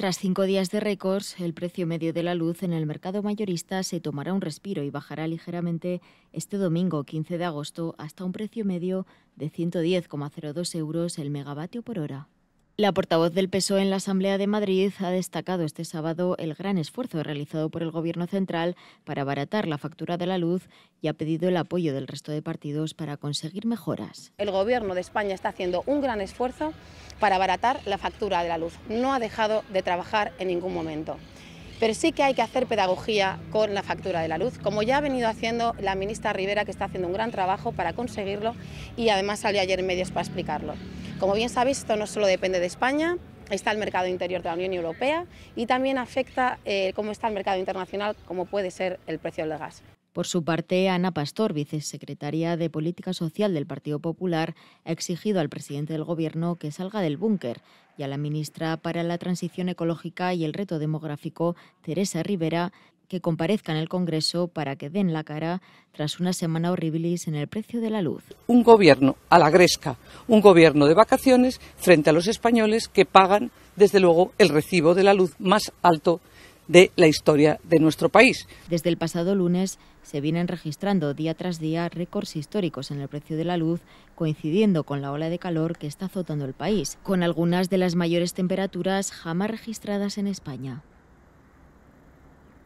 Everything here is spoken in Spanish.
Tras cinco días de récords, el precio medio de la luz en el mercado mayorista se tomará un respiro y bajará ligeramente este domingo 15 de agosto hasta un precio medio de 110,02 euros el megavatio por hora. La portavoz del PSOE en la Asamblea de Madrid ha destacado este sábado el gran esfuerzo realizado por el Gobierno central para abaratar la factura de la luz y ha pedido el apoyo del resto de partidos para conseguir mejoras. El Gobierno de España está haciendo un gran esfuerzo para abaratar la factura de la luz. No ha dejado de trabajar en ningún momento. Pero sí que hay que hacer pedagogía con la factura de la luz, como ya ha venido haciendo la ministra Rivera, que está haciendo un gran trabajo para conseguirlo y además salió ayer en medios para explicarlo. Como bien sabéis, esto no solo depende de España, está el mercado interior de la Unión Europea y también afecta eh, cómo está el mercado internacional, como puede ser el precio del gas. Por su parte, Ana Pastor, vicesecretaria de Política Social del Partido Popular, ha exigido al presidente del Gobierno que salga del búnker y a la ministra para la Transición Ecológica y el Reto Demográfico, Teresa Rivera, que comparezca en el Congreso para que den la cara tras una semana horribilis en el precio de la luz. Un gobierno a la gresca, un gobierno de vacaciones frente a los españoles que pagan, desde luego, el recibo de la luz más alto de la historia de nuestro país. Desde el pasado lunes se vienen registrando día tras día récords históricos en el precio de la luz, coincidiendo con la ola de calor que está azotando el país, con algunas de las mayores temperaturas jamás registradas en España.